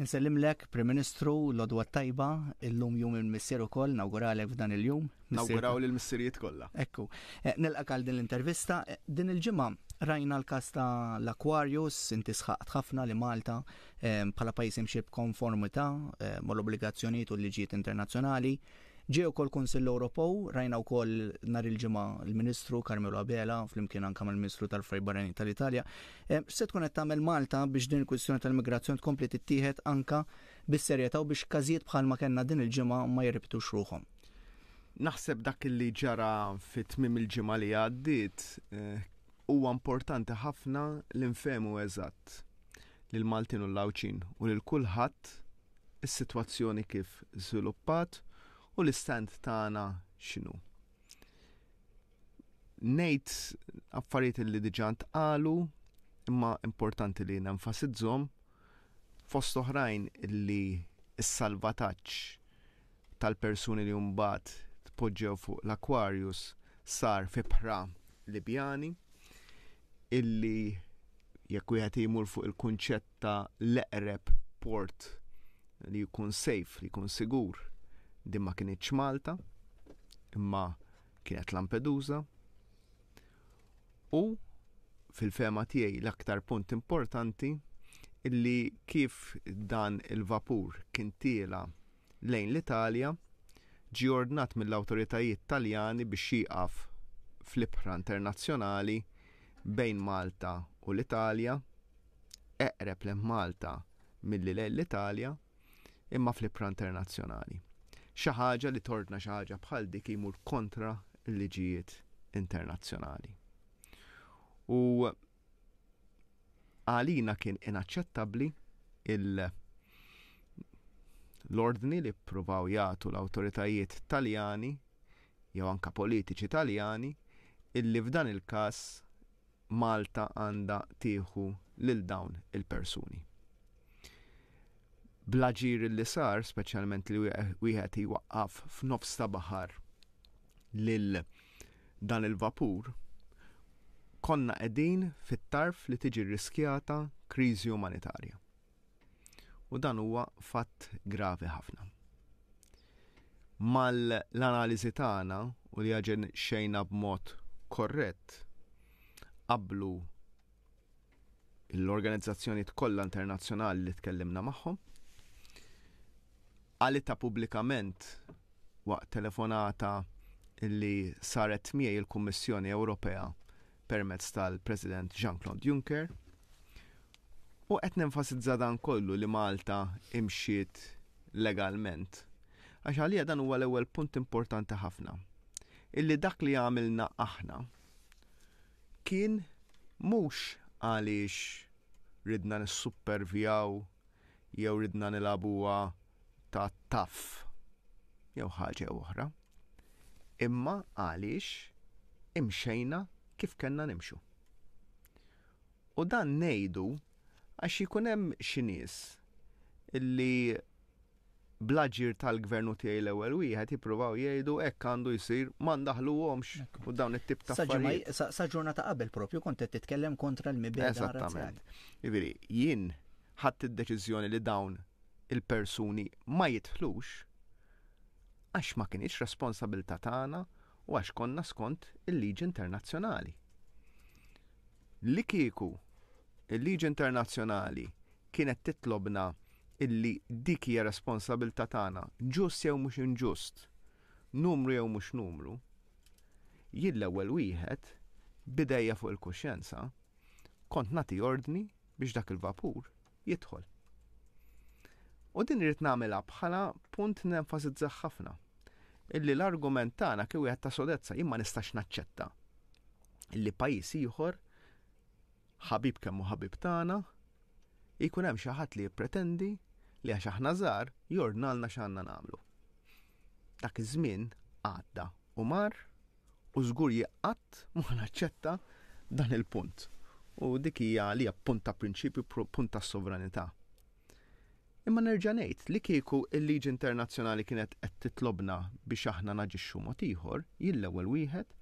Insellimlek, Prim Ministru, l-odwa tajba, il-lum jum il-missieru kol, nawguralek f'dan il-jum. Nawguraw l-missierijiet kolla. Ekku, eh, nilqa din l-intervista, eh, din il-ġimma rajna l kasta l-Aquarius, inti sħaqt ħafna li Malta eh, bħala pajis imxib konformita mal obligazzjoniet u l-liġijiet internazzjonali, Ġew kol Konsill Ewropew rajna wkoll nhar il-ġimgħa l-Ministru Carmelo Abela flimkien anke mal-Ministru tal-Affarijiet tal-Italja. Eh, se tkun qed tagħmel Malta biex din il-kwistjoni tal-immigrazzjoni tkompli tittieħed anka bis-serjetà u biex każijiet bħalma kellna din il-ġimgħa ma jirrepetux ruhom. Naħseb dak li ġara fit tmim il-ġimgħa li għaddiet eh, huwa importanti ħafna l-infemu eżatt lil Maltin u l-Lawċin u lil kulħadd is-sitwazzjoni kif żviluppat u l-istand tagħna x'inhu. Nejt affarijiet li diġant għalu imma importanti li nenfasizzhom fost oħrajn li s-salvataġġ tal-persuni li mbagħad tpoġġew fuq l-Aquarius sar fi bħra Libjani illi jekk wieħed jimur fuq il-kunċett ta' l-eqreb port li jkun safe, li jkun sigur din ma kienieċ Malta, imma kienet Lampedusa. U fil-fema tiegħi l-aktar punt importanti illi kif dan il-vapur kien tiela lejn l-Italja ġi ordnat mill-awtoritajiet Taljani biex jieqaf fl-ibħra internazzjonali bejn Malta u l-Italja, eqreb l-Malta mill-li l-Italja imma fl-ibħra internazzjonali xaħġa ħaġa li torna xi ħaġa bħal dik imur kontra l-liġijiet internazzjonali. U għalina kien inaċċettabbli il- l-ordni li provaw jagħtu l-awtoritajiet taljani jew anka politiċi taljani illi f'dan il-każ Malta għandha tieħu lil dawn il-persuni blaġir li sar, speċjalment li wieħed waqqaf f'nofs ta' baħar lil dan il-vapur, konna qegħdin fit-tarf li tiġi riskjata kriżi umanitarja. U dan huwa fatt gravi ħafna. Mal-analiżi l tagħna u li għaġen xejna b'mod korrett qablu l-organizzazzjoni kollha internazzjonali li tkellimna magħhom għalita publikament waqt telefonata illi saret miej il-Kummissjoni Ewropea permezz tal-President Jean-Claude Juncker u qed nenfasizza dan kollu li Malta imxiet legalment. Għax għalija dan huwa l-ewwel punt importanti ħafna. Illi dak li għamilna aħna kien mhux għaliex ridna nissupervjaw jew ridna nilabuha ta' taf jew ħaġa oħra. Imma għaliex imxejna kif kellna nimxu. U dan nejdu għax ikun hemm xi nies illi blaġir tal-gvernu tiegħi l-ewwel wieħed jippruvaw jgħidu hekk għandu jsir ma ndaħluhomx u dawn it-tip ta' affarijiet. Sa ġurnata qabel propju kont qed titkellem kontra l mibejda Eżattament. Jiġifieri jien ħadd id-deċiżjoni li dawn il-persuni ma jitħlux għax ma kienx responsabilta tagħna u għax konna skont il-liġi internazzjonali. Li kieku il-liġi internazzjonali kienet titlobna illi dik hija responsabilta tagħna ġust jew mhux inġust, numru jew mhux numru, jill l-ewwel wieħed bidejja fuq il-kuxjenza kont nagħti ordni biex dak il-vapur jidħol. U din irrit namela bħala punt nenfasizza ħafna. Illi l-argument tagħna kif wieħed ta' sodezza imma nistax naċċetta. Illi pajjiż ieħor ħabib kemm hu ħabib tagħna jkun hemm xi ħadd li jippretendi li għax aħna żgħar jordnalna x'għandna nagħmlu. Dak iż-żmien għadda u mar u żgur jaqgħat ma naċċetta dan il-punt. U dik hija li punt ta' prinċipju punt ta' sovranità Imma nerġa' ngħid li kieku il-Liġi Internazzjonali kienet qed titlobna biex aħna naġixxu mod ieħor, jill ewwel wieħed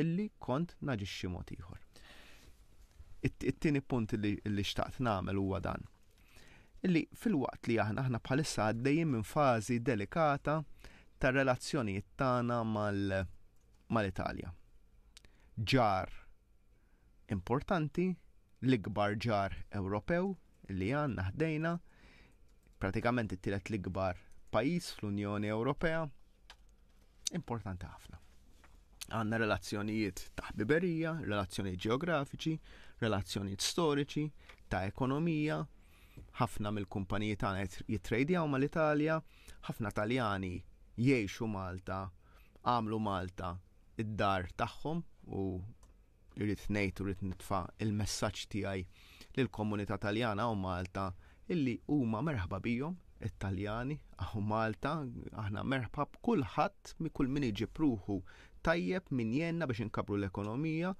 illi kont naġixxi mod ieħor. It-tieni punt li xtaqt nagħmel huwa dan. Illi fil-waqt li aħna aħna bħalissa għaddejjin minn fażi delikata tar relazzjonijiet tagħna mal-Italja. Ġar importanti, l-ikbar ġar Ewropew li għandna ħdejna pratikament it-tielet l-ikbar pajjiż fl-Unjoni Ewropea importanti ħafna. Għanna relazzjonijiet ta' ħbiberija, relazzjonijiet ġeografiċi, relazzjonijiet storiċi, ta' ekonomija, ħafna mill-kumpaniji tagħna jitrejdjaw mal-Italja, ħafna Taljani jgħixu Malta, għamlu Malta id-dar tagħhom u jrid ngħid u rrid nitfa' il-messaġġ tiegħi l komunità Taljana u Malta illi huma merħba bijom, Italjani, aħu Malta, aħna merħba b'kulħadd mi kull min iġi pruħu tajjeb min jenna biex inkabru l-ekonomija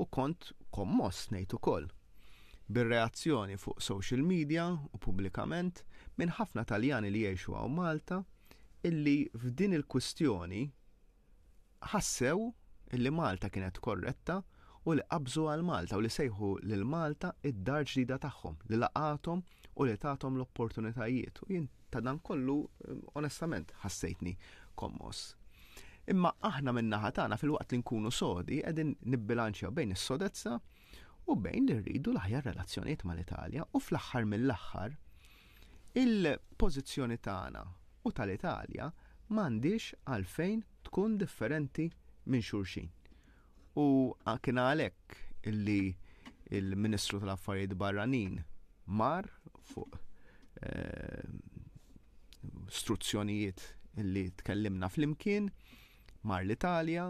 u kont kommos ngħid ukoll. Bir-reazzjoni fuq social media u pubblikament minn ħafna Taljani li jgħixu għaw Malta illi f'din il-kwistjoni ħassew illi Malta kienet korretta u li qabżu għal Malta u li sejħu lil Malta id-dar ġdida tagħhom li laqatom u li tagħhom l-opportunitajiet. U jien ta' dan kollu eh, onestament ħassejtni kommos. Imma aħna min-naħa tagħna fil-waqt li nkunu sodi qegħdin nibbilanċja bejn is-sodezza u bejn li rridu l-aħjar relazzjonijiet mal-Italja u fl-aħħar mill-aħħar il-pożizzjoni tagħna u tal-Italja m'għandix għalfejn tkun differenti minn xulxin. U kien għalhekk illi il-Ministru tal-Affarijiet Barranin mar fuq ehm, struzzjonijiet illi tkellimna fl-imkien mar l-Italja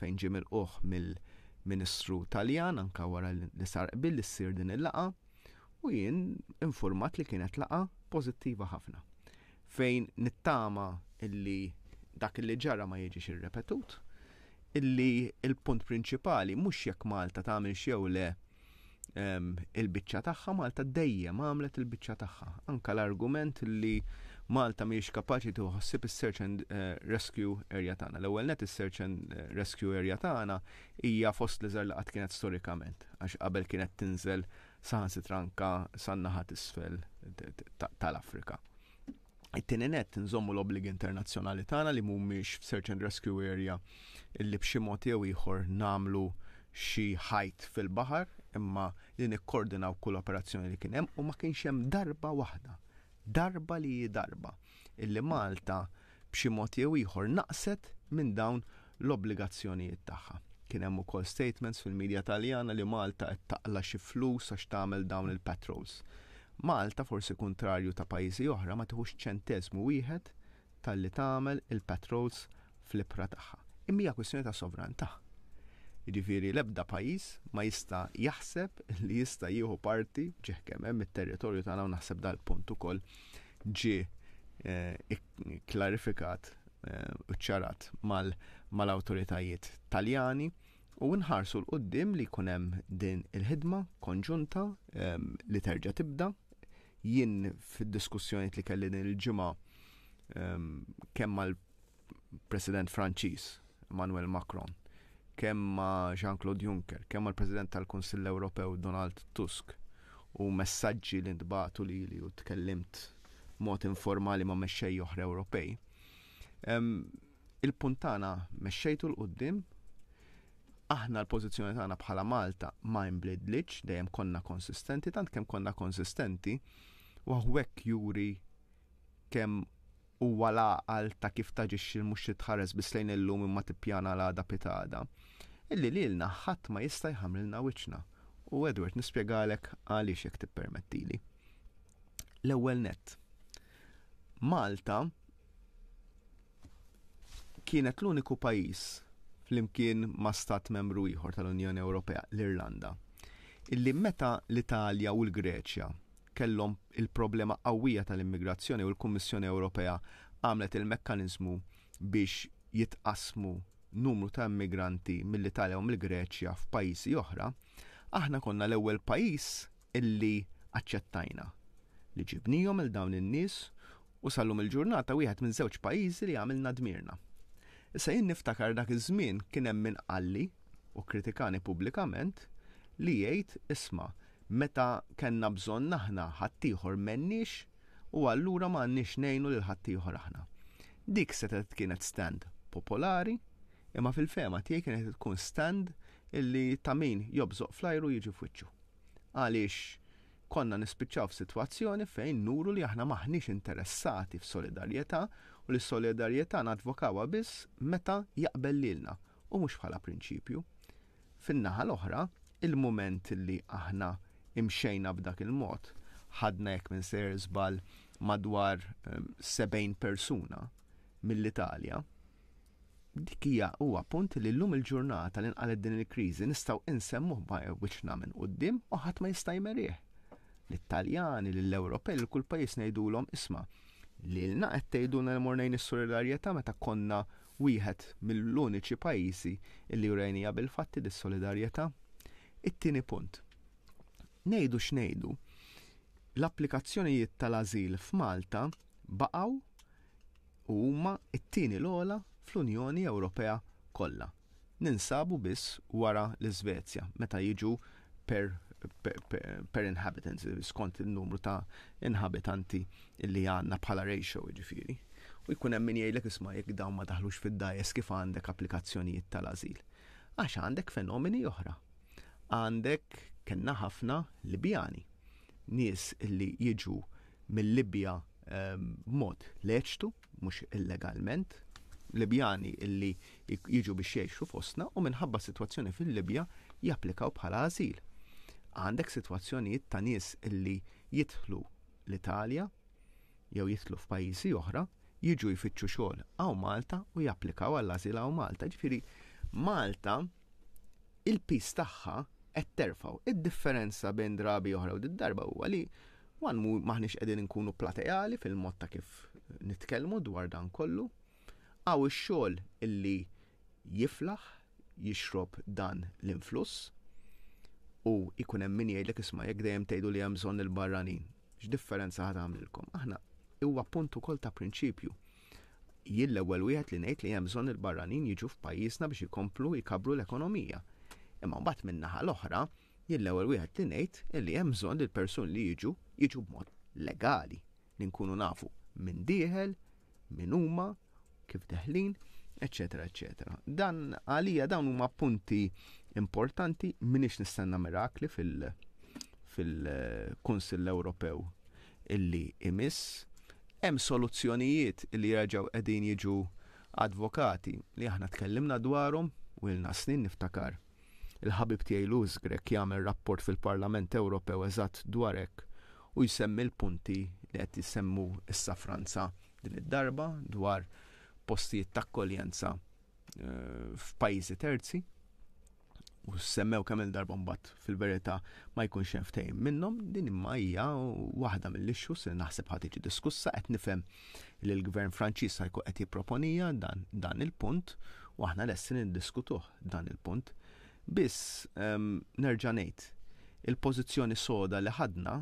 fejn ġim il-qoħ mill-Ministru Taljan anka wara li sar billi s ssir din il-laqa u jien informat li kienet laqa pożittiva ħafna fejn nittama illi dak li ġara ma jiġix irrepetut illi il-punt prinċipali mhux jekk Malta tagħmel xew le il-biċċa tagħha Malta dejjem għamlet il-biċċa tagħha. Anka l-argument li Malta mhijiex kapaċi tuħossib is-search and uh, rescue area tagħna. L-ewwel net is-search and uh, rescue area tagħna hija fost li żar laqat kienet storikament għax qabel kienet tinżel saħan sitranka sannaħat isfel tal-Afrika. It-tieni net nżommu l-obbligi internazzjonali tagħna li mhumiex f'search and rescue area illi b'xi mod jew ieħor namlu xi ħajt fil-baħar imma li nikkoordinaw kull operazzjoni li kien hemm u ma kienx hemm darba waħda. Darba li darba illi Malta b'xi mod jew ieħor naqset minn dawn l-obbligazzjonijiet tagħha. Kien hemm ukoll statements fil-medja Taljana li Malta qed taqla xi flus għax tagħmel dawn il-patrols. Malta forsi kontrarju ta' pajjiżi oħra ma tieħux ċentesmu wieħed tal-li tagħmel il-patrols fl ibra tagħha. Imma hija kwestjoni ta' sovrantà. Jiġifieri l-ebda pajjiż ma jista' jaħseb li jista' jieħu parti ġeħ kemm hemm it-territorju tagħna u naħseb dal-punt ukoll ġie eh, klarifikat eh, u ċarat mal-awtoritajiet Taljani u nħarsu l-qoddim li jkun hemm din il-ħidma konġunta ehm, li terġa' tibda. Jien fid-diskussjonijiet li kelli din il-ġimgħa ehm, kemm mal-President Franċiż Emmanuel Macron kemm ma' Jean-Claude Juncker, kemm ma' l-President tal-Kunsill Ewropew Donald Tusk u messaġġi li ntbaqtu li li u tkellimt mod informali ma' mexxej oħra Ewropej. Il-puntana mexxejtu l-qoddim aħna l-pożizzjoni tagħna bħala Malta ma nbledlitx dejjem konna konsistenti tant kemm konna konsistenti u hekk juri kemm għala għal ta' kif taġixxi mhux titħares biss lejn illum imma tippjana l-għada pitada. Illi l-na ħadd ma jista' ħamilna wiċċna. U Edward nispjegalek għaliex t tippermettili. L-ewwel net. Malta kienet l-uniku pajjiż flimkien ma' stat membru ieħor tal-Unjoni Ewropea l-Irlanda illi meta l-Italja u l-Greċja kellhom il-problema qawwija tal-immigrazzjoni u l-Kummissjoni Ewropea għamlet il-mekkanizmu biex jitqasmu numru ta' immigranti mill-Italja u mill-Greċja f'pajjiżi oħra, aħna konna l-ewwel pajjiż illi aċċettajna li ġibnijom il-dawn in-nies u sallum il-ġurnata wieħed minn żewġ pajjiżi li għamilna dmirna. Issa jien niftakar dak iż-żmien kien hemm min qalli u kritikani pubblikament li jgħid isma' meta kellna bżonn aħna ħaddieħor mennix u allura m'għandniex ngħinu li ħaddieħor aħna. Dik setet kienet stand popolari, imma fil-fema tiegħi kienet tkun stand illi ta' min jobżoq flajru jiġi fwiċċu. Għaliex konna nispiċċaw f'sitwazzjoni fejn nuru li aħna maħniex interessati f'solidarjetà u li solidarjetà nadvokawa biss meta jaqbel lilna u mhux bħala prinċipju. Fin-naħa l-oħra, il-moment li aħna imxejna b'dak il-mod. Ħadna jekk minn ser żbal madwar 70 ehm, persuna mill-Italja. Dik hija huwa punt li llum il-ġurnata li nqalet din il-kriżi nistgħu insemmuh ma' wiċċna minn quddiem u ħadd ma jista' jmerih. L-Italjani, l-Ewropej, l-kull pajjiż ngħidulhom isma' li l-na qed tgħidulna l mornejn is-solidarjetà meta konna wieħed mill-uniċi pajjiżi li jurejnija bil-fatti dis-solidarjetà. It-tieni punt Nejdu x'nejdu. L-applikazzjonijiet tal-azil f'Malta baqgħu u huma t-tieni l-ola fl-Unjoni Ewropea kollha. Ninsabu biss wara l-Iżvezja meta jiġu per, per, per, per inhabitants, skont il-numru ta' inhabitanti li għanna bħala ratio ġifiri. U jkun hemm min jgħidlek isma' jekk dawn ma taħlux fid-dajes kif għandek applikazzjonijiet tal-azil. Għax għandek fenomeni oħra. Għandek kena ħafna Libjani. Nies li jiġu mill-Libja ehm, mod leċtu, mux illegalment, Libjani illi jiġu biex jiexu fostna u minħabba situazzjoni fil-Libja japplikaw bħala azil. Għandek situazzjoni ta' nies illi jitħlu l-Italja jew jitħlu f'pajjiżi oħra, jiġu jfittxu xogħol għaw Malta u japplikaw għall-azil għaw Malta. Ġifieri Malta il-pis tagħha qed terfaw. Id-differenza bejn drabi oħra u d-darba huwa li wan mu maħniex qegħdin inkunu plateali fil-mod ta' kif nitkellmu dwar dan kollu. Għaw ix-xogħol illi jiflaħ, jixrob dan l-influss u ikun hemm min jgħidlek isma' jekk dejjem tgħidu li hemm bżonn il-barranin. X'differenza ħad għamlilkom? Aħna huwa punt ukoll ta' prinċipju. Jill l-ewwel wieħed li ngħid li hemm bżonn il-barranin jiġu f'pajjiżna biex ikomplu jkabru l-ekonomija. Imma mbagħad min-naħa l-oħra, jien l-ewwel wieħed tinejt illi hemm bżonn li l-persuni li jiġu jiġu b'mod legali li nkunu nafu minn dieħel, minn huma, kif teħlin, eċetera, eċetera. Dan għalija dawn huma punti importanti minix nistenna mirakli fil- fil-Kunsill Ewropew illi imiss hemm soluzzjonijiet li jerġgħu qegħdin jiġu advokati li aħna tkellimna dwarhom u ilna snin niftakar il-ħabib tiegħi Luz Grek jagħmel rapport fil-Parlament Ewropew eżatt dwarek u jsemmi l-punti li qed jisemmu issa Franza din id-darba dwar postijiet ta' akkoljenza eh, f'pajjiżi terzi u semmew kemm il-darba mbagħad fil-verità ma jkunx hemm ftehim minnhom din imma hija waħda mill issues li naħseb ħadd tiġi diskussa qed nifhem li l-Gvern Franċiż ħajkun qed jipproponija dan, dan il-punt u aħna lessi niddiskutuh dan il-punt Biss um, nerġa' ngħid il-pożizzjoni soda li ħadna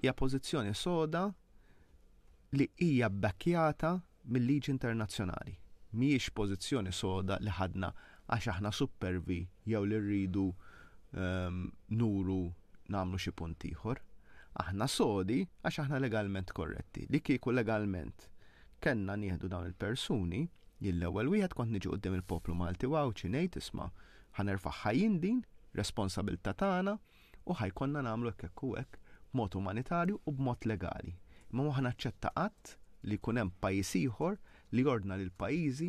hija pożizzjoni soda li hija bakkjata mill-liġi internazzjonali. Mhijiex pożizzjoni soda li ħadna għax aħna supervi jew li rridu um, nuru namlu xi punt ieħor. Aħna sodi għax aħna legalment korretti. Li kieku legalment kenna nieħdu dawn il-persuni, jill ewwel wieħed kont niġu qudiem il-poplu Malti waw ċinejt isma' ħanerfa' ħajjin din, responsabilta tagħna u ħajkonna nagħmlu hekk hekk b'mod umanitarju u b'mod legali. Imma ma ħanaċċetta qatt li jkun hemm pajjiż ieħor li jordna lil pajjiżi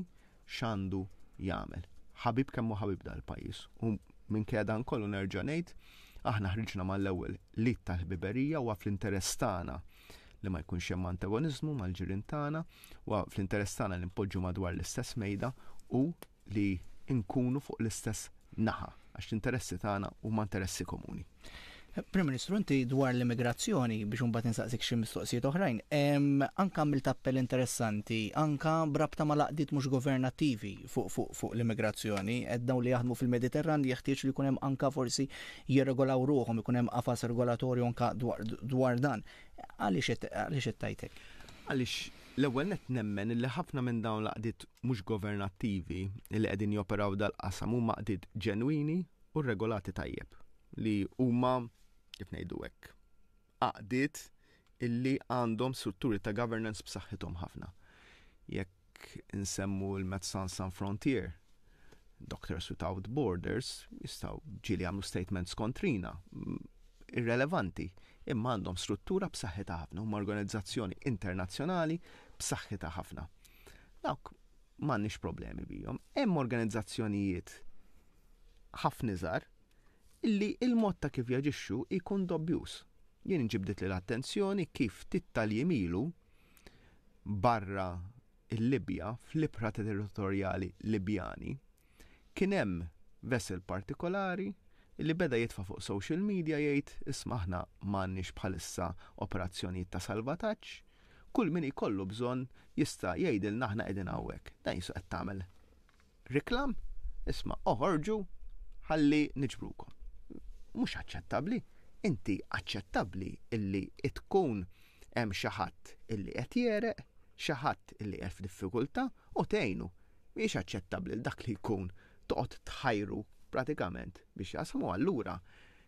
x'għandu jagħmel. Ħabib kemm ħabib dal-pajjiż. U minn kedan kollu nerġa' ngħid aħna ħriġna mal-ewwel li tal-ħbiberija u fl-interess tagħna li ma jkunx hemm antagonizmu mal-ġirien tagħna u fl-interess tagħna li npoġġu madwar l-istess mejda u li inkunu fuq l-istess naħa għax interessi tagħna huma interessi komuni. Prim Ministru, inti dwar l-immigrazzjoni biex bat insaqsik xi mistoqsijiet oħra'jn, anka mill-tappell interessanti, anka brabta ma laqdiet mhux governattivi fuq fuq fuq l-immigrazzjoni, qed dawn li jaħdmu fil-Mediterran li jeħtieġ li jkun hemm anka forsi jirregolaw ruhom ikun hemm qafas regolatorju anka dwar dan. Għaliex qed tajtek? Għaliex L-ewwel net nemmen li ħafna minn dawn l-qdiet mhux governattivi li qegħdin joperaw dal-qasam huma qdiet ġenwini u regolati tajjeb li huma kif ngħidu hekk. Qdiet illi għandhom strutturi ta' governance b'saħħithom ħafna. Jekk insemmu l-Medsan San Frontier, Doctors Without Borders jistaw ġili għamlu statements kontrina mm, irrelevanti imma għandhom struttura b'saħħitha ħafna huma organizzazzjoni internazzjonali ta' ħafna. Dawk m'għandniex problemi bihom. Hemm organizzazzjonijiet ħafna iżgħar illi il-mod ta' kif jaġixxu jkun dobbjus. Jien inġibdit li l-attenzjoni kif tittalji milu barra il-Libja fl-ibra territorjali Libjani kien hemm vessel partikolari li beda jitfa fuq social media jgħid isma' aħna m'għandniex bħalissa operazzjonijiet ta' salvataġġ kull min ikollu bżonn jista' jgħidil naħna qegħdin hawnhekk. Da jisu qed tagħmel riklam, isma' oħorġu ħalli niġbrukom. Mhux aċċettabbli, inti aċċettabbli illi tkun hemm xi ħadd illi qed jereq, xi ħadd illi qed f'diffikultà u tgħinu. Mhix aċċettabbli dak li jkun toqgħod tħajru pratikament biex jasmu allura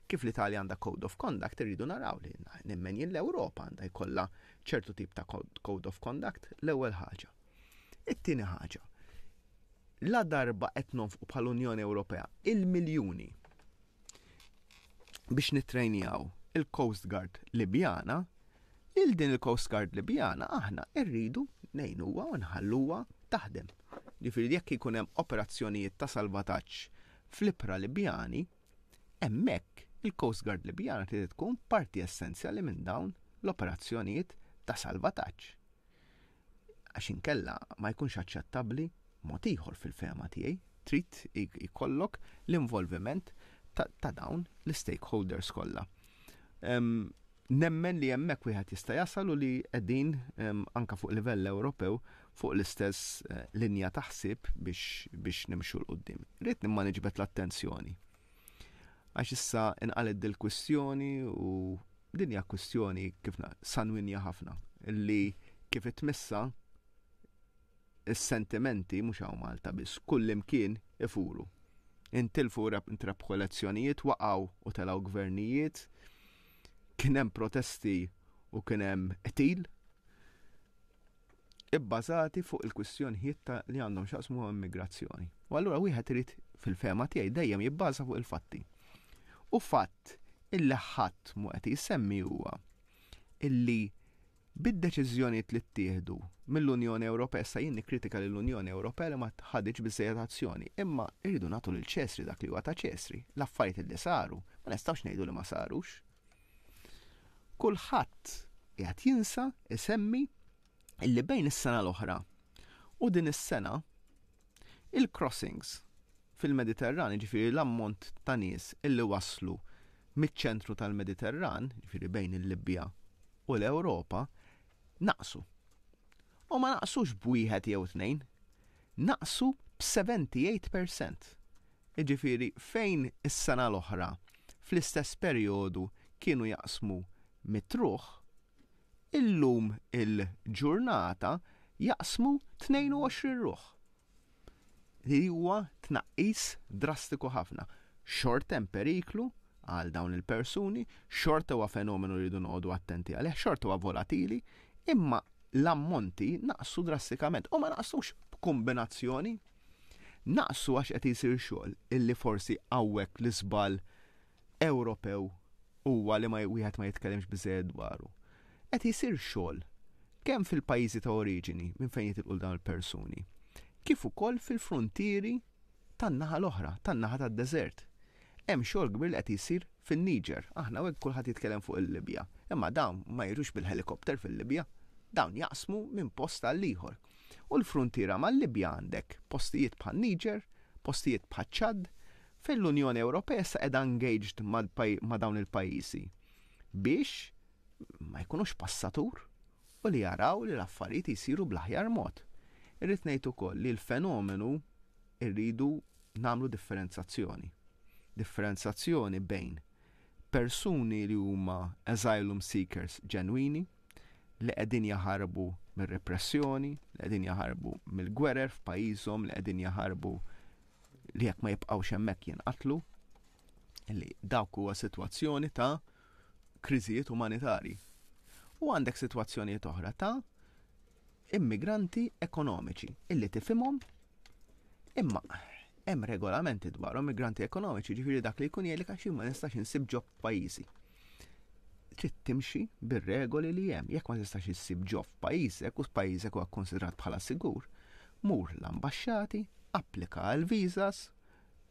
kif l-Italja għandha Code of Conduct irridu naraw li nimmen l-Ewropa għandha jkollha ċertu tip ta' Code of Conduct l-ewwel ħaġa. It-tieni ħaġa. La darba qed u bħall-Unjoni Ewropea il-miljuni biex nitrejnijaw il-Coast Guard Libjana, il din il-Coast Guard Libjana aħna rridu nejnuwa u nħalluwa taħdem. Ġifieri jekk ikun hemm operazzjonijiet ta' salvataġġ fl ipra Libjani, hemmhekk il-Coast Guard Libjana trid tkun parti essenzjali minn dawn l-operazzjonijiet ta' salvataġġ. Għax inkella ma jkunx aċċettabbli mod ieħor fil-fema tiegħi trid ikollok l-involviment ta' dawn l-stakeholders kollha. Nemmen li hemmhekk wieħed jista' jasal u li qegħdin anka fuq livell Ewropew fuq l-istess eh, linja taħsib biex nimxu l-qoddim. Rrid nimma l-attenzjoni għax issa inqalet dil-kwistjoni u dinja kwistjoni kif sanwinja ħafna li kif itmissa is-sentimenti mhux hawn Malta biss kull imkien ifuru. Intilfu intrab kolazzjonijiet waqgħu u telgħu gvernijiet, kien hemm protesti u kien hemm qtil ibbażati fuq il-kwistjonijiet li għandhom xaqsmu immigrazzjoni. U allura wieħed irid fil-fema tiegħi dejjem jibbaża fuq il-fatti. U fatt il ħadd mu qed jissemmi huwa illi bid-deċiżjonijiet li ttieħdu mill-Unjoni Ewropea sa jien kritika lill unjoni Ewropea li ma tħaddiġ biżejjed azzjoni, imma irridu nagħtu lil ċesri dak li huwa ta' ċesri, l-affarijiet li saru, ma nistgħux ngħidu li ma sarux. Kulħadd qiegħed jinsa isemmi illi bejn is-sena l-oħra u din is-sena il-crossings fil-Mediterran, ġifiri l-ammont ta' nies illi waslu miċ-ċentru tal-Mediterran, ġifiri bejn il-Libja u l-Ewropa, naqsu. U ma naqsux bwieħed jew tnejn, naqsu b-78%. Ġifiri fejn is-sena l-oħra fl-istess perjodu kienu jaqsmu mitruħ, illum il-ġurnata jaqsmu 22 ruħ li huwa tnaqqis drastiku ħafna. Short hemm periklu għal dawn il-persuni, xort huwa fenomenu li jridu noqogħdu attenti għalih, xort huwa volatili, imma l-ammonti naqsu drastikament u ma naqsux kombinazzjoni naqsu għax qed jisir xogħol illi forsi hawnhekk l-isbal Ewropew huwa li ma wieħed ma jitkellimx biżejjed dwaru. Qed jisir xogħol kemm fil-pajjiżi ta' oriġini minn fejn jitilqu dawn il-persuni kif ukoll fil-frontieri tan-naħa l-oħra, tan-naħa tad-deżert. Hemm xogħol kbir qed isir fin-Niger, aħna hekk kulħadd jitkellem fuq il-Libja. Imma dawn ma jirux bil-helikopter fil-Libja, dawn jaqsmu minn post għal ieħor. U l-frontiera mal-Libja għandek postijiet bħal Niger, postijiet bħal Ċad, fil-Unjoni Ewropea sa qiegħda engaged ma' dawn il-pajjiżi biex ma jkunux passatur u li jaraw li l-affarijiet jisiru bl-aħjar mod. Irrid ngħid ukoll li l-fenomenu rridu nagħmlu differenzazzjoni. Differenzazzjoni bejn persuni li huma asylum seekers ġenwini li qegħdin jaħarbu mir repressjoni li qegħdin jaħarbu mill-gwerer f'pajjiżhom li qegħdin jaħarbu li jekk ma jibqgħux hemmhekk jinqatlu li dawk huwa sitwazzjoni ta' kriżijiet umanitarji. U għandek sitwazzjonijiet oħra ta' immigranti ekonomiċi illi tifimhom imma hemm regolamenti dwar immigranti ekonomiċi ġifiri dak li jkun jgħidlek kaxi ma nistax insib ġob pajjiżi. Trid timxi bir-regoli li hemm jekk ma tistax issib ġob f'pajjiżek u pajjiżek huwa konsidrat bħala sigur, mur l-ambaxxati, applika għal visas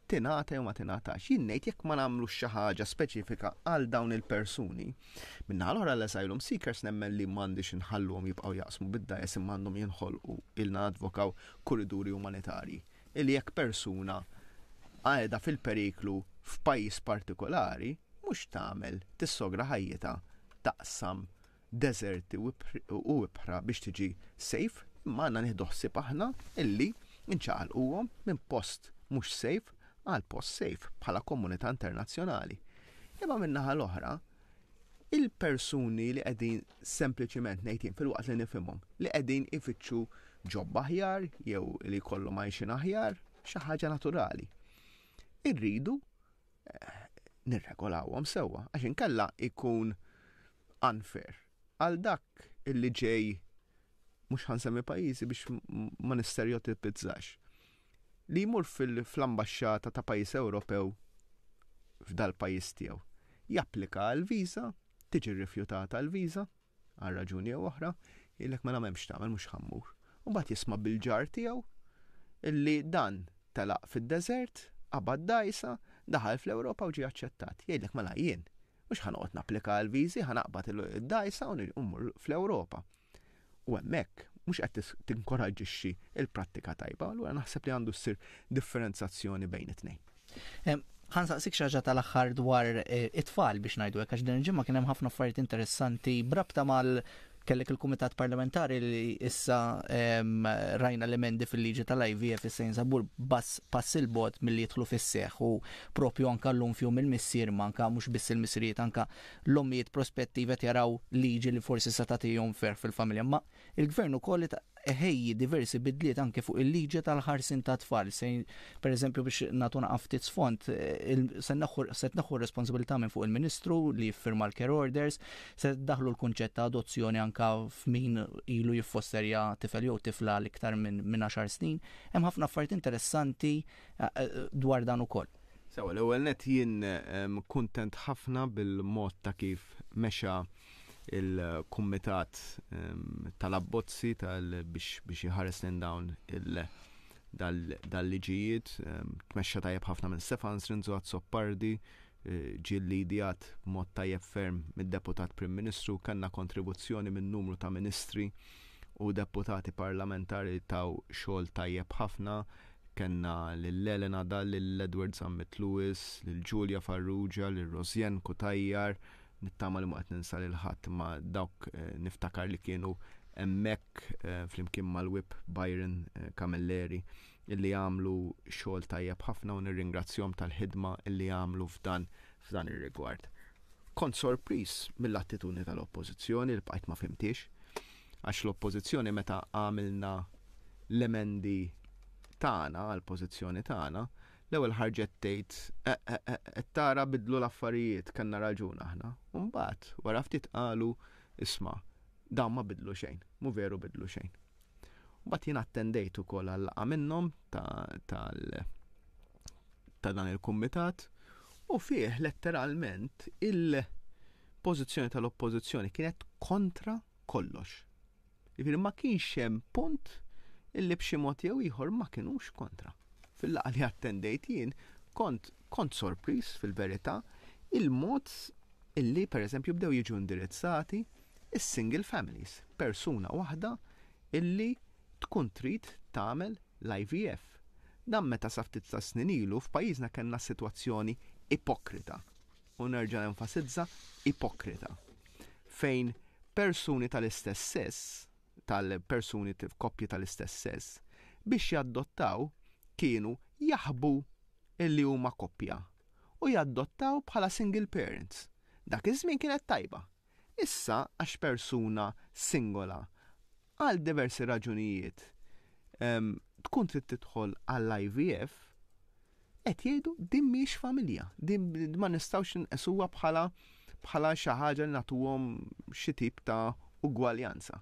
tingħata jew ma tingħatax. Jien ngħid jekk ma nagħmlux xi ħaġa speċifika għal dawn il-persuni. Minna l l-asylum seekers nemmen li m'għandix inħallhom jibqgħu jaqsmu bid-dajes imma għandhom jinħolqu ilna advokaw kuriduri umanitarji. Illi jekk persuna għajda fil-periklu f'pajjiż partikolari, mhux tagħmel tissogra ħajjita taqsam deserti u ibħra biex tiġi safe, ma għanna nħidħossib aħna illi nċaqal minn post mux safe għal post safe bħala komunità internazzjonali. Imma minnaħa l-oħra, il-persuni li qegħdin sempliciment ngħidin fil-waqt li nifimum, li qegħdin ifittxu ġobba aħjar jew li kollu għajxin aħjar xi ħaġa naturali. Irridu eh, nirregolawhom sewwa għax inkella ikun unfair għal dak illi ġej mhux ħansemmi pajjiżi biex ma nistereotipizzax li jmur fil flambasċata ta' pajis Ewropew f'dal pajis tiegħu. Japplika għal viża, tiġi rrifjutata għal viża għal raġuni jew oħra, jgħidlek ma nagħmemx tagħmel mhux ħammur. U mbagħad jisma' bil-ġar tiegħu illi dan telaq fid-deżert, qabad dajsa, daħal fl-Ewropa u ġie aċċettat. Jgħidlek mela jien, mhux ħanoqgħod napplika għal viżi, ħanaqbad id-dajsa u fl-Ewropa. U hemmhekk mhux qed tinkoraġixxi il-prattika tajba, allura naħseb li għandu ssir differenzazzjoni bejn it-tnejn. Għan saqsik xaġa tal-axħar dwar eh, it-tfal biex najdu għax din ġimma kien hemm ħafna affarijiet interessanti brabta mal kellek il-Kumitat Parlamentari li issa rajna l-emendi fil-liġi tal-IVF issa jinsabur pass il-bot mill-li jitħlu fis-seħ u propju anka l-lum fjum il-missir manka mux biss il-missiriet anka l-ommijiet prospettivet jaraw liġi li forsi s-satati jom fer fil-familja ma il-gvernu kolli ħejji diversi bidliet anke fuq il-liġi tal-ħarsin ta' tfal. Per eżempju biex natuna għaftit sfond, set naħu responsabilità minn fuq il-Ministru li firma l-care orders, set daħlu l-kunċett ta' adozzjoni anka f'min ilu jiffosterja tifel jew tifla l-iktar minn 10 snin. Hemm ħafna affarijiet interessanti eh, eh, dwar dan ukoll. Sewa, l-ewwel net jien eh, kuntent ħafna bil-mod ta' kif mexa il-kummitat tal-abbozzi tal biex biex jħares dawn il- dal-liġijiet, tmexxa tajjeb ħafna minn Stefan Srinzu għad Soppardi, e, ġil lidijat mod tajjeb ferm mid-deputat Prim Ministru, kanna kontribuzzjoni minn numru ta' ministri u deputati parlamentari taw xogħol tajjeb ħafna, kenna lill-Elena Dall, lill-Edward Sammet Lewis, l-Julia Farrugia, lill-Rosjen Kutajjar, nittama li maqt qed ninsa lil ħadd ma dawk eh, niftakar li kienu emmek eh, flimkien mal wip Byron eh, Camilleri illi għamlu xogħol tajjeb ħafna u nirringrazzjom tal-ħidma illi għamlu f'dan f'dan ir-rigward. Kont sorpris mill-attitudni tal-oppożizzjoni li bqajt ma fimtix għax l-oppożizzjoni meta għamilna l-emendi tagħna għal pożizzjoni tagħna l-ewwel ħarġet tgħid eh, eh, eh, tara bidlu l-affarijiet kellna raġun aħna. Mbagħad wara ftit qalu isma' dawn ma bidlu xejn, mu veru bidlu xejn. Mbagħad jien attendejt ukoll għal minnhom ta' dan il-kumitat u fih letteralment il-pożizzjoni tal-oppożizzjoni kienet kontra kollox. Ifir ma kienx hemm punt illi b'xi mod jew ieħor ma kinux kontra fil-laqa li attendejt jien, kont, kont sorpris fil-verità il-mod illi per eżempju bdew jiġu indirizzati is-single families, persuna waħda illi tkun trid tagħmel l-IVF. Dan meta safti ta' snin ilu f'pajjiżna kellna sitwazzjoni ipokrita. U nerġa' enfasizza ipokrita. Fejn persuni tal-istess sess, tal-persuni koppji tal-istess sess, biex jaddottaw kienu jaħbu illi huma koppja u jaddottaw bħala single parents. Dak iż-żmien kienet tajba. Issa għax persuna singola għal diversi raġunijiet tkun trid tidħol għall-IVF qed jgħidu din mhix familja, din ma nistgħux nqisuha bħala bħala xi ħaġa nagħtuhom xi tip ta' ugwaljanza.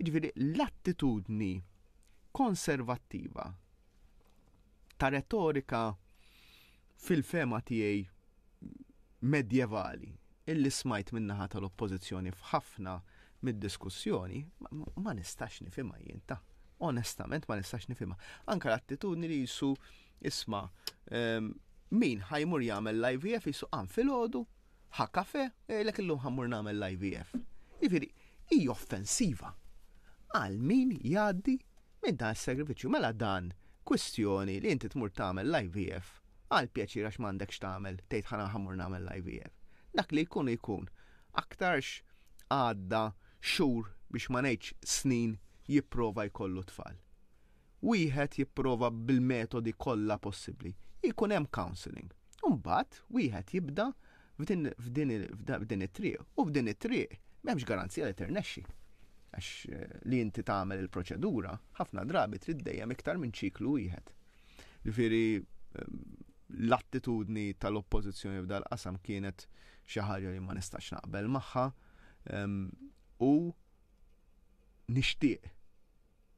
Jiġifieri l-attitudni konservattiva ta' retorika fil-fema tiegħi medjevali illi smajt minnaħa tal-oppożizzjoni f'ħafna mid-diskussjoni ma nistax nifhimha jinta. Onestament ma nistax nifima. Anka l-attitudni li jisu isma ehm, min ħajmur jagħmel l-IVF jisu għan filgħodu, ħa kafe, eh, lek illum ħammur nagħmel l-IVF. Jifieri, i offensiva għal min jgħaddi minn dan s-segrifiċu, mela dan kwistjoni li inti tmur tagħmel l-IVF għal pjaċir għax m'għandek x'tagħmel tgħid ħana ħamur nagħmel l-IVF. Dak li jkun jkun aktarx għadda xhur biex ma ngħidx snin jipprova jkollu tfal. Wieħed jipprova bil-metodi kollha possibbli. Jkun hemm counseling. Imbagħad wieħed jibda f'din it-triq u f'din it-triq m'hemmx garanzija li ternexxi għax eh, li inti tagħmel il-proċedura ħafna drabi trid dejjem iktar minn ċiklu wieħed. Ġifieri ehm, l-attitudni tal-oppożizzjoni f'dal qasam kienet xi ħaġa li ma nistax naqbel magħha ehm, u nixtieq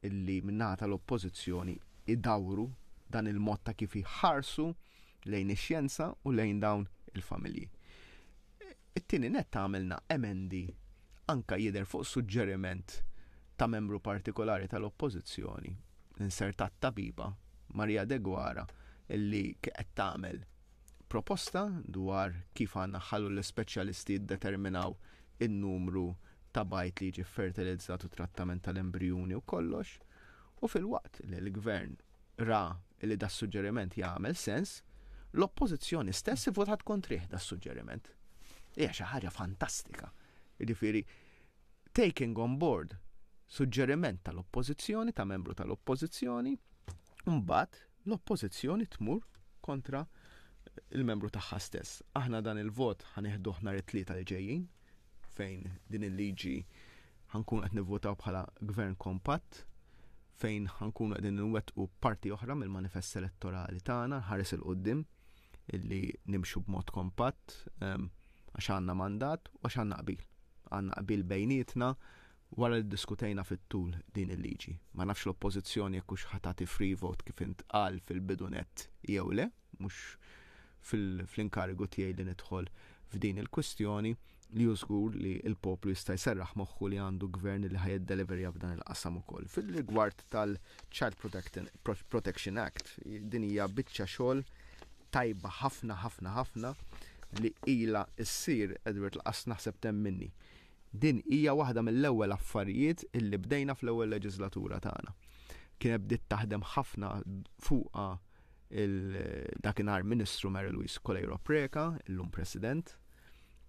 illi minnaħa tal-oppożizzjoni idawru dan il-mod ta' kif jħarsu lejn ix-xjenza u lejn dawn il-familji. It-tieni net għamilna emendi anka jider fuq suġġeriment ta' membru partikolari tal-oppożizzjoni, insertat tabiba Marija Degwara, illi qed tagħmel proposta dwar kif għanna ħallu l-speċjalisti determinaw il numru ta' bajt li ġi fertilizzat u trattament tal embrijuni u kollox. U fil-waqt li l-gvern ra li da' suġġeriment jagħmel sens, l-oppożizzjoni stess votat kontriħ da' suġġeriment. Hija xi ħaġa fantastika. Ġifiri, taking on board suġġeriment tal-oppozizjoni, ta' membru tal-oppozizjoni, mbagħad l-oppozizjoni tmur kontra il-membru tagħha stess. Aħna dan il-vot ħaneħduh nhar it-tlieta li ġejjin fejn din il-liġi ħankun qed nivvotaw bħala gvern kompatt fejn ħankun qegħdin u parti oħra mill-manifest elettorali tagħna ħares il qudiem illi nimxu b'mod kompatt ehm, għax għandna mandat u għax għandna qbil għanna qbil bejnietna wara li diskutejna fit-tul din il-liġi. Ma nafx l-oppożizzjoni jekk hux ħatati free vote kif int qal fil-bidunet jew le, mhux fil-inkarigu tiegħi li nidħol f'din il-kwestjoni li jużgur li il-poplu jista' jserraħ moħħu li għandu gvern li ħajed deliverja f'dan il-qasam ukoll. Fil-rigward tal-Child Protection Act, din hija biċċa xogħol tajba ħafna ħafna ħafna li ila issir Edward l qasna minni din hija waħda mill-ewwel affarijiet illi bdejna fl-ewwel leġislatura tagħna. Kien bdiet taħdem ħafna fuqa dakinhar Ministru Mary Louise Kolejro Preka, illum President,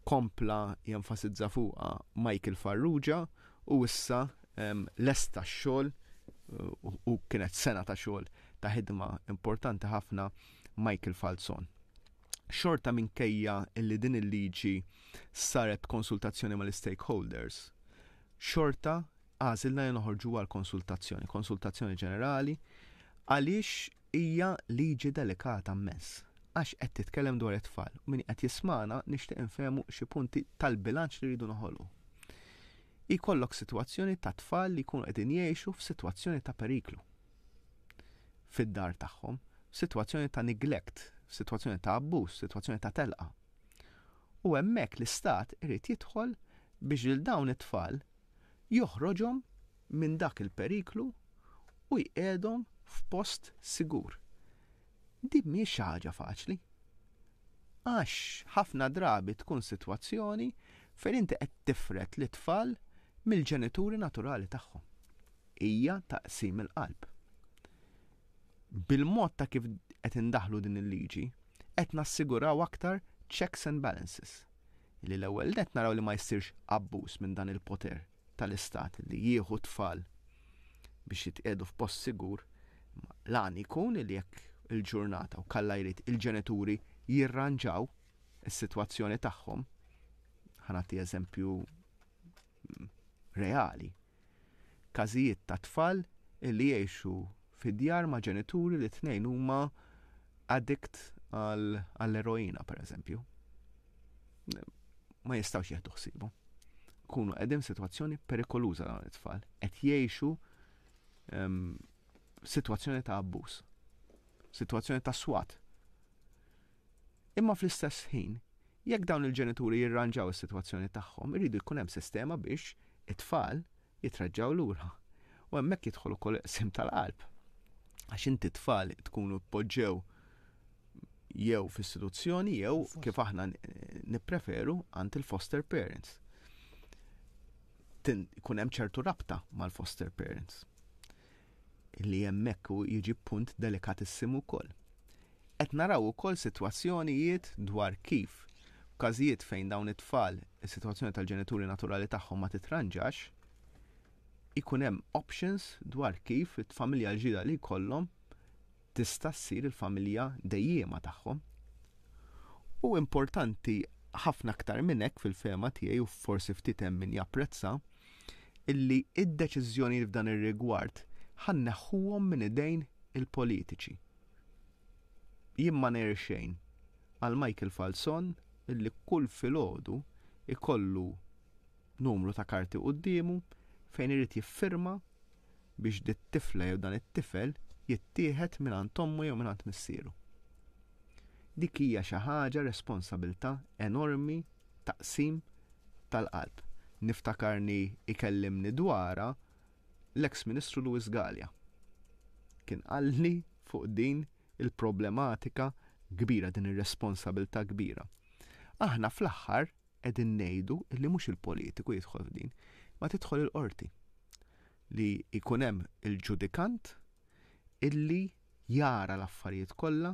kompla jenfasizza fuqa Michael Farrugia u issa lesta x-xogħol u kienet sena ta' xogħol ta' ħidma importanti ħafna Michael Falzon xorta minkejja illi din il-liġi saret konsultazzjoni mal-stakeholders. Xorta għazilna jenoħorġu għal konsultazzjoni, konsultazzjoni ġenerali, għaliex hija liġi delikata mess għax qed titkellem dwar it-tfal u min qed jismana nixtieq infemu xi punti tal-bilanċ li rridu noħolu. Ikollok sitwazzjoni ta' tfal li jkunu qegħdin jgħixu f'sitwazzjoni ta' periklu fid-dar tagħhom, situazzjoni ta' neglect situazzjoni ta' abbuż, situazzjoni ta' telqa. U hemmhekk l-istat irid jidħol biex il dawn it-tfal joħroġhom minn dak il-periklu u jqedhom f'post sigur. Di mi ħaġa faċli. Għax ħafna drabi tkun sitwazzjoni fejn inti qed tifret l tfal mill-ġenituri naturali tagħhom. Hija taqsim il-qalb. Bil-mod ta' kif qed indaħlu din il-liġi qed nassiguraw aktar checks and balances. Li l-ewwel net naraw li ma jsirx abbuż minn dan il-poter tal-istat li jieħu tfal biex jitqiedu f'post sigur lan ikun li jekk il-ġurnata u kalla jrid il-ġenituri jirranġaw is-sitwazzjoni tagħhom. Ħanati eżempju mm, reali. Każijiet ta' tfal li jgħixu fid-djar ma' ġenituri li tnejn huma addict għall-eroina, per eżempju, ma jistawx jieħdu ħsibu. Kunu qegħdin situazzjoni perikoluża dawn it-tfal, qed jgħixu um, ehm, situazzjoni ta' abbuż, situazzjoni ta' swat. Imma fl-istess ħin, jekk dawn il-ġenituri jirranġaw is-sitwazzjoni tagħhom, iridu jkun hemm sistema biex it-tfal jitraġġaw lura. U hemmhekk jidħol ukoll sim tal-qalb. Għax inti tfal tkunu poġġew jew f'istituzzjoni jew kif aħna nippreferu għand il-foster parents. Kun hemm ċertu rabta mal-foster parents. Li hemmhekk jiġi punt delikatissimu ukoll. Qed naraw ukoll sitwazzjonijiet dwar kif każijiet fejn dawn it-tfal is-sitwazzjoni tal-ġenituri naturali tagħhom ma titranġax, ikun hemm options dwar kif it-familja l-ġida li jkollhom tista' ssir il-familja dejjema tagħhom. U importanti ħafna aktar minn hekk fil-fema tiegħi u forsi ftit hemm min japprezza illi id-deċiżjoni f'dan ir-rigward ħanneħħuhom minn idejn il-politiċi. Jien ma xejn għal Michael Falson illi kull filgħodu ikollu numru ta' karti qudiemu fejn irid jiffirma biex dit-tifla jew dan it-tifel jittieħed minn tommu jew minn missieru. Dik hija xi ħaġa responsabilta enormi taqsim tal-qalb. Niftakarni ikellimni dwara l-eks ministru Luis Galja. Kien qalli fuq din il-problematika kbira din ir-responsabilta kbira. Aħna fl-aħħar qegħdin ngħidu li mhux il-politiku jidħol f'din, ma tidħol il-qorti li jkun hemm il-ġudikant illi jara l-affarijiet kollha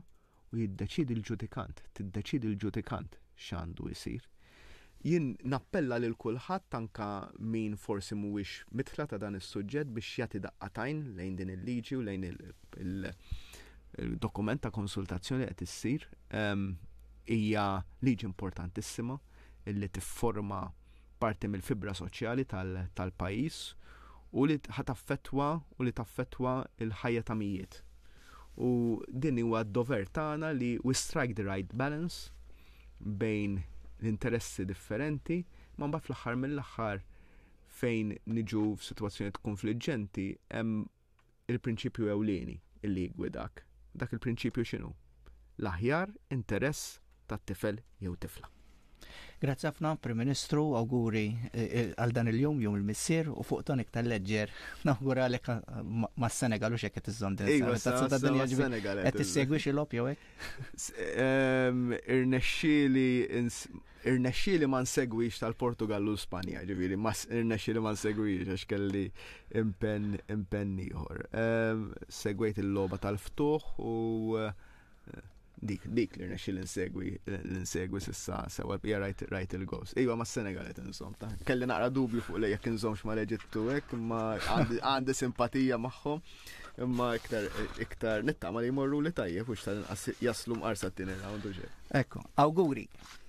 u jiddeċidi l-ġudikant, tiddeċidi l-ġudikant x'għandu jsir. Jien nappella lil kulħadd anka min forsi mhuwiex mitla ta' dan is-suġġett biex jagħti daqqatajn lejn din il-liġi u lejn il-dokument ta' konsultazzjoni qed issir ehm, hija liġi importantissima illi tifforma parti mill-fibra soċjali tal-pajis u li ħataffetwa u li taffetwa il-ħajja ta' mijiet. U din huwa d-dover tagħna li we strike the right balance bejn l-interessi differenti ma mbagħad fl-aħħar mill-aħħar fejn niġu f'sitwazzjonijiet konfliġġenti hemm il-prinċipju ewlieni illi jgwidak. Dak il-prinċipju x'inhu? L-aħjar interess tat-tifel jew tifla. Grazie għafna, Prim Ministru, auguri eh, eh, għal dan il-jum jum il-missir u fuq tonik tal-leġġer. Nawgura għalek eh, ma' Senegal u xek qed iżżomm din iva, t Senegal. Qed op xi lop jew Irnexxieli ma nsegwix tal-Portugal u Spanja, ġifieri ma irnexxieli ma nsegwix għax kelli impenn impenn ieħor. Segwejt il loba tal-ftuħ u dik dik li rnexxi l-insegwi l-insegwi sissa sewa hija rajt rajt il-gows. Iva ma' Senegal qed inżomm ta' kelli naqra dubju fuq li jekk inżommx ma' leġittu hekk imma għandi simpatija magħhom imma iktar iktar nittama li jmorru li tajjeb u x'tal jaslu mqarsa t-tieni round ġej. Ekku, awguri.